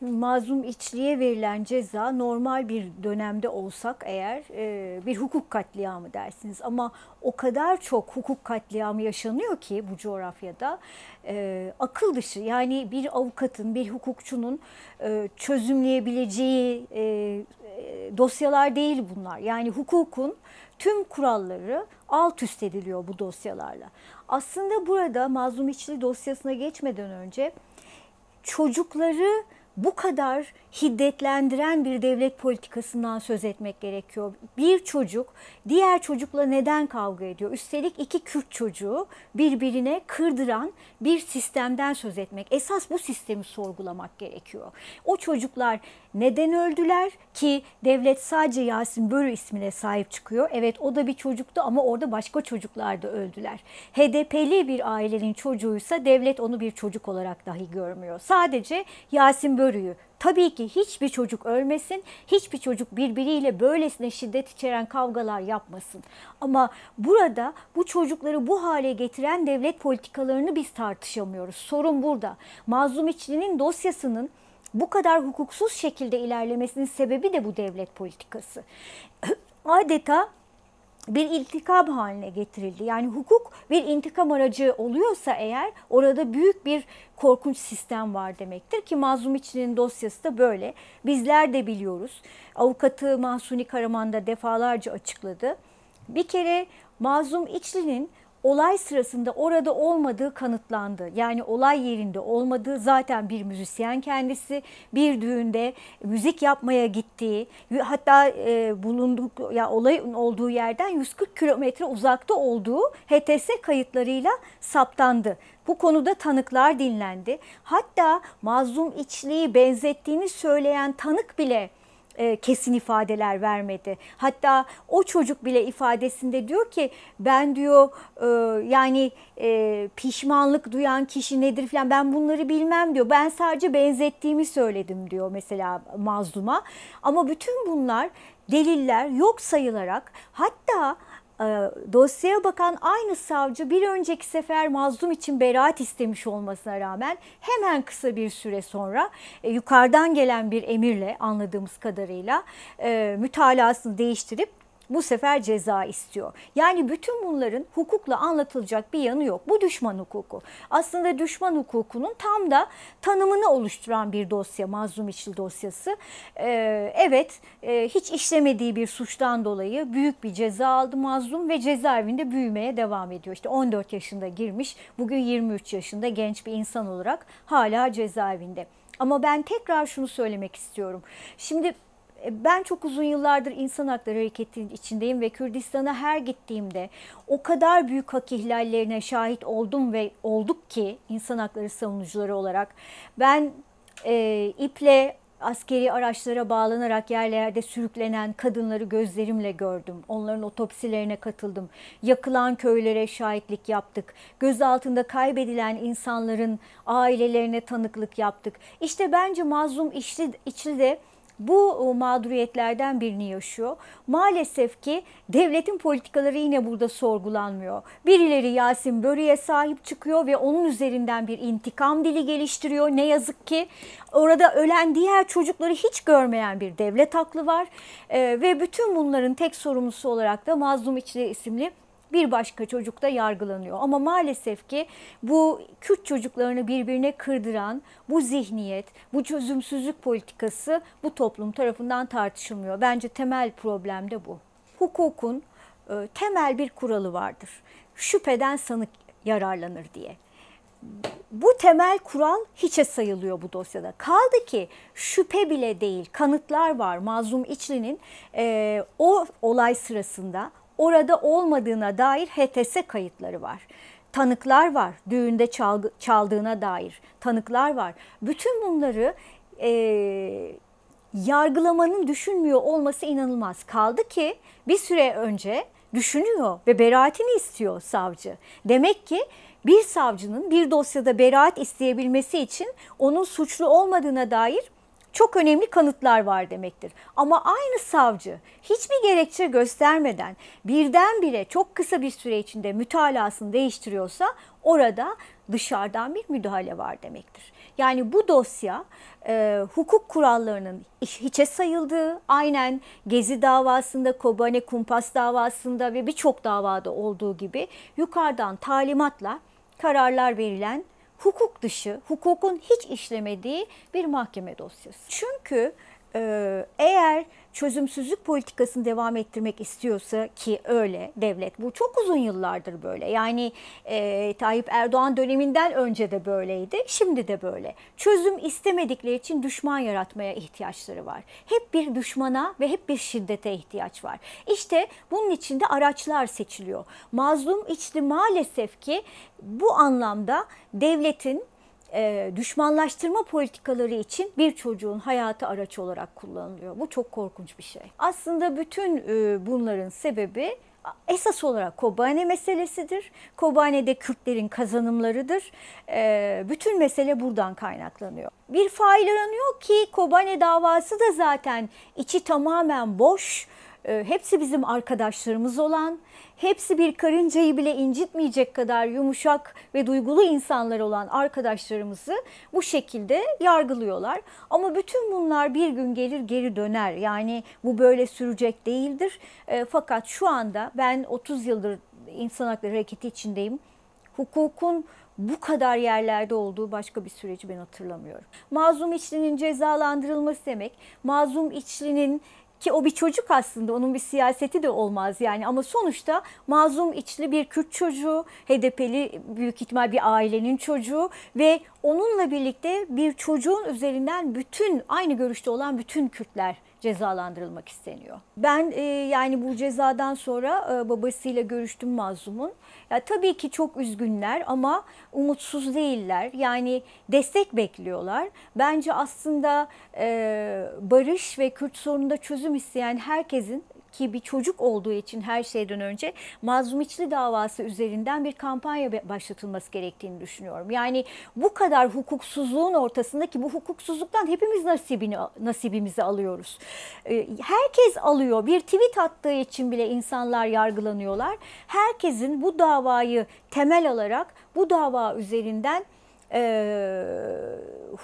mazlum içliye verilen ceza normal bir dönemde olsak eğer e, bir hukuk katliamı dersiniz. Ama o kadar çok hukuk katliamı yaşanıyor ki bu coğrafyada e, akıl dışı yani bir avukatın bir hukukçunun e, çözümleyebileceği e, e dosyalar değil bunlar. Yani hukukun tüm kuralları alt üst ediliyor bu dosyalarla. Aslında burada mazlum içli dosyasına geçmeden önce çocukları bu kadar hiddetlendiren bir devlet politikasından söz etmek gerekiyor. Bir çocuk diğer çocukla neden kavga ediyor? Üstelik iki Kürt çocuğu birbirine kırdıran bir sistemden söz etmek. Esas bu sistemi sorgulamak gerekiyor. O çocuklar neden öldüler ki devlet sadece Yasin Börü ismine sahip çıkıyor. Evet o da bir çocuktu ama orada başka çocuklar da öldüler. HDP'li bir ailenin çocuğuysa devlet onu bir çocuk olarak dahi görmüyor. Sadece Yasin Börü görüyü. Tabii ki hiçbir çocuk ölmesin, hiçbir çocuk birbiriyle böylesine şiddet içeren kavgalar yapmasın. Ama burada bu çocukları bu hale getiren devlet politikalarını biz tartışamıyoruz. Sorun burada. Mazlum İçli'nin dosyasının bu kadar hukuksuz şekilde ilerlemesinin sebebi de bu devlet politikası. Adeta bir intikam haline getirildi. Yani hukuk bir intikam aracı oluyorsa eğer orada büyük bir korkunç sistem var demektir ki Mazlumiçi'nin dosyası da böyle. Bizler de biliyoruz. Avukatı Mahsuni Karaman da defalarca açıkladı. Bir kere Mazlum içlinin olay sırasında orada olmadığı kanıtlandı. Yani olay yerinde olmadığı zaten bir müzisyen kendisi bir düğünde müzik yapmaya gittiği hatta e, bulunduk ya olayın olduğu yerden 140 kilometre uzakta olduğu HTS kayıtlarıyla saptandı. Bu konuda tanıklar dinlendi. Hatta mazlum içliği benzettiğini söyleyen tanık bile e, kesin ifadeler vermedi. Hatta o çocuk bile ifadesinde diyor ki ben diyor e, yani e, pişmanlık duyan kişi nedir falan ben bunları bilmem diyor. Ben sadece benzettiğimi söyledim diyor mesela mazluma. Ama bütün bunlar deliller yok sayılarak hatta e, dosyaya bakan aynı savcı bir önceki sefer mazlum için beraat istemiş olmasına rağmen hemen kısa bir süre sonra e, yukarıdan gelen bir emirle anladığımız kadarıyla e, mütalasını değiştirip bu sefer ceza istiyor. Yani bütün bunların hukukla anlatılacak bir yanı yok. Bu düşman hukuku. Aslında düşman hukukunun tam da tanımını oluşturan bir dosya Mazlum içli dosyası. Ee, evet e, hiç işlemediği bir suçtan dolayı büyük bir ceza aldı mazlum ve cezaevinde büyümeye devam ediyor. İşte 14 yaşında girmiş bugün 23 yaşında genç bir insan olarak hala cezaevinde. Ama ben tekrar şunu söylemek istiyorum. Şimdi e, ben çok uzun yıllardır insan hakları hareketinin içindeyim ve Kürdistan'a her gittiğimde o kadar büyük hak ihlallerine şahit oldum ve olduk ki insan hakları savunucuları olarak. Ben e, iple askeri araçlara bağlanarak yerlerde sürüklenen kadınları gözlerimle gördüm. Onların otopsilerine katıldım. Yakılan köylere şahitlik yaptık. göz altında kaybedilen insanların ailelerine tanıklık yaptık. İşte bence mazlum içli, içli de bu e, mağduriyetlerden birini yaşıyor. Maalesef ki devletin politikaları yine burada sorgulanmıyor. Birileri Yasin Börü'ye sahip çıkıyor ve onun üzerinden bir intikam dili geliştiriyor. Ne yazık ki orada ölen diğer çocukları hiç görmeyen bir devlet aklı var. E, ve bütün bunların tek sorumlusu olarak da Mazlum İçli isimli bir başka çocuk da yargılanıyor. Ama maalesef ki bu Kürt çocuklarını birbirine kırdıran bu zihniyet, bu çözümsüzlük politikası bu toplum tarafından tartışılmıyor. Bence temel problem de bu. Hukukun e, temel bir kuralı vardır. Şüpheden sanık yararlanır diye. Bu temel kural hiçe sayılıyor bu dosyada. Kaldı ki şüphe bile değil, kanıtlar var. Mazlum İçli'nin e, o olay sırasında orada olmadığına dair HTS kayıtları var. Tanıklar var, düğünde çalgı, çaldığına dair tanıklar var. Bütün bunları e, yargılamanın düşünmüyor olması inanılmaz. Kaldı ki bir süre önce düşünüyor ve beraatini istiyor savcı. Demek ki bir savcının bir dosyada beraat isteyebilmesi için onun suçlu olmadığına dair çok önemli kanıtlar var demektir. Ama aynı savcı hiçbir gerekçe göstermeden birdenbire çok kısa bir süre içinde mütalasını değiştiriyorsa orada dışarıdan bir müdahale var demektir. Yani bu dosya e, hukuk kurallarının hiçe sayıldığı, aynen Gezi davasında, Kobane Kumpas davasında ve birçok davada olduğu gibi yukarıdan talimatla kararlar verilen hukuk dışı, hukukun hiç işlemediği bir mahkeme dosyası. Çünkü ee, eğer çözümsüzlük politikasını devam ettirmek istiyorsa ki öyle devlet bu çok uzun yıllardır böyle. Yani e, Tayyip Erdoğan döneminden önce de böyleydi, şimdi de böyle. Çözüm istemedikleri için düşman yaratmaya ihtiyaçları var. Hep bir düşmana ve hep bir şiddete ihtiyaç var. İşte bunun içinde araçlar seçiliyor. Mazlum içli maalesef ki bu anlamda devletin e, düşmanlaştırma politikaları için bir çocuğun hayatı araç olarak kullanılıyor. Bu çok korkunç bir şey. Aslında bütün e, bunların sebebi esas olarak Kobane meselesidir. Kobane'de Kürtlerin kazanımlarıdır. E, bütün mesele buradan kaynaklanıyor. Bir fail aranıyor ki Kobane davası da zaten içi tamamen boş. Ee, hepsi bizim arkadaşlarımız olan, hepsi bir karıncayı bile incitmeyecek kadar yumuşak ve duygulu insanlar olan arkadaşlarımızı bu şekilde yargılıyorlar. Ama bütün bunlar bir gün gelir geri döner. Yani bu böyle sürecek değildir. Ee, fakat şu anda ben 30 yıldır insan hakları hareketi içindeyim. Hukukun bu kadar yerlerde olduğu başka bir süreci ben hatırlamıyorum. Mazlum içlinin cezalandırılması demek, mazlum içlinin ki o bir çocuk aslında onun bir siyaseti de olmaz yani ama sonuçta mazlum içli bir Kürt çocuğu, HDP'li büyük ihtimal bir ailenin çocuğu ve onunla birlikte bir çocuğun üzerinden bütün aynı görüşte olan bütün Kürtler cezalandırılmak isteniyor. Ben e, yani bu cezadan sonra e, babasıyla görüştüm mazlumun. Ya, tabii ki çok üzgünler ama umutsuz değiller. Yani destek bekliyorlar. Bence aslında e, barış ve Kürt sorununda çözüm isteyen herkesin ki bir çocuk olduğu için her şeyden önce Mazlum İçli davası üzerinden bir kampanya başlatılması gerektiğini düşünüyorum. Yani bu kadar hukuksuzluğun ortasındaki bu hukuksuzluktan hepimiz nasibini nasibimizi alıyoruz. Ee, herkes alıyor. Bir tweet attığı için bile insanlar yargılanıyorlar. Herkesin bu davayı temel alarak bu dava üzerinden e,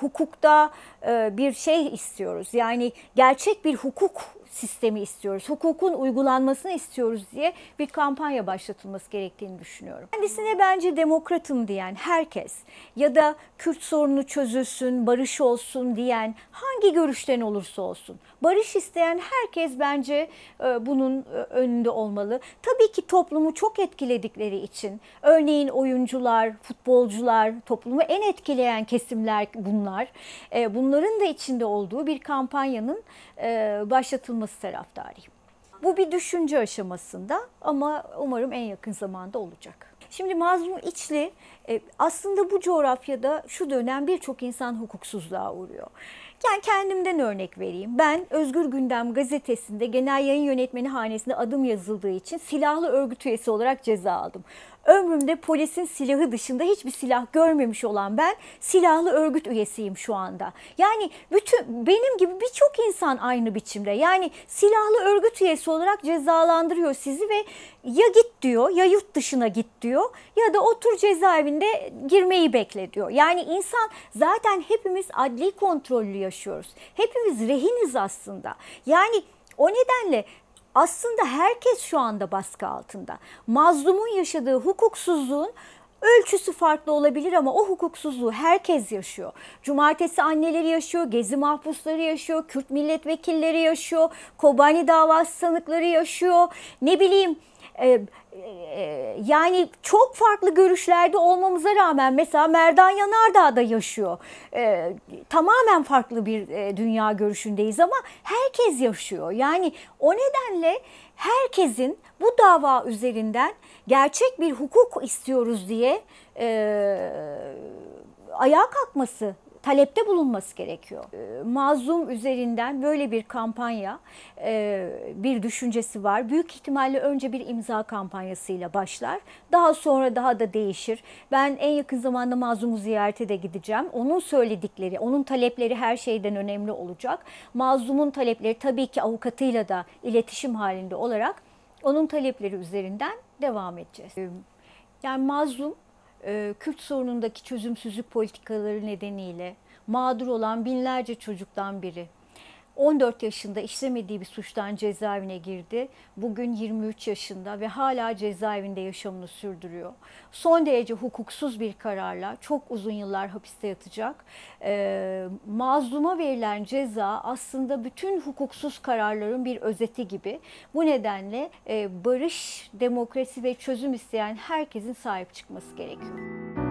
hukukta e, bir şey istiyoruz. Yani gerçek bir hukuk sistemi istiyoruz. Hukukun uygulanmasını istiyoruz diye bir kampanya başlatılması gerektiğini düşünüyorum. Kendisine bence demokratım diyen herkes ya da Kürt sorunu çözülsün, barış olsun diyen hangi görüşten olursa olsun barış isteyen herkes bence e, bunun e, önünde olmalı. Tabii ki toplumu çok etkiledikleri için örneğin oyuncular, futbolcular, toplumu en etkileyen kesimler bunlar. E, bunların da içinde olduğu bir kampanyanın başlatılması yapılması taraftarıyım. Bu bir düşünce aşamasında ama umarım en yakın zamanda olacak. Şimdi Mazlum içli e, aslında bu coğrafyada şu dönem birçok insan hukuksuzluğa uğruyor. Yani kendimden örnek vereyim. Ben Özgür Gündem gazetesinde genel yayın yönetmeni hanesinde adım yazıldığı için silahlı örgüt üyesi olarak ceza aldım. Ömrümde polisin silahı dışında hiçbir silah görmemiş olan ben silahlı örgüt üyesiyim şu anda. Yani bütün benim gibi birçok insan aynı biçimde. Yani silahlı örgüt üyesi olarak cezalandırıyor sizi ve ya git diyor ya yurt dışına git diyor ya da otur cezaevinde girmeyi bekle diyor. Yani insan zaten hepimiz adli kontrollü yaşıyoruz. Hepimiz rehiniz aslında. Yani o nedenle aslında herkes şu anda baskı altında. Mazlumun yaşadığı hukuksuzluğun Ölçüsü farklı olabilir ama o hukuksuzluğu herkes yaşıyor. Cumartesi anneleri yaşıyor, gezi mahpusları yaşıyor, Kürt milletvekilleri yaşıyor, Kobani davası sanıkları yaşıyor. Ne bileyim e, ee, yani çok farklı görüşlerde olmamıza rağmen mesela Merdan Yanardağ da yaşıyor. E, tamamen farklı bir e, dünya görüşündeyiz ama herkes yaşıyor. Yani o nedenle herkesin bu dava üzerinden gerçek bir hukuk istiyoruz diye e, ayağa kalkması talepte bulunması gerekiyor. E, mazlum üzerinden böyle bir kampanya, e, bir düşüncesi var. Büyük ihtimalle önce bir imza kampanyasıyla başlar. Daha sonra daha da değişir. Ben en yakın zamanda mazlumu ziyarete de gideceğim. Onun söyledikleri, onun talepleri her şeyden önemli olacak. Mazlumun talepleri tabii ki avukatıyla da iletişim halinde olarak onun talepleri üzerinden devam edeceğiz. Ee, yani mazlum e, Kürt sorunundaki çözümsüzlük politikaları nedeniyle mağdur olan binlerce çocuktan biri. 14 yaşında işlemediği bir suçtan cezaevine girdi. Bugün 23 yaşında ve hala cezaevinde yaşamını sürdürüyor. Son derece hukuksuz bir kararla çok uzun yıllar hapiste yatacak. E, mazluma verilen ceza aslında bütün hukuksuz kararların bir özeti gibi. Bu nedenle e, barış, demokrasi ve çözüm isteyen herkesin sahip çıkması gerekiyor.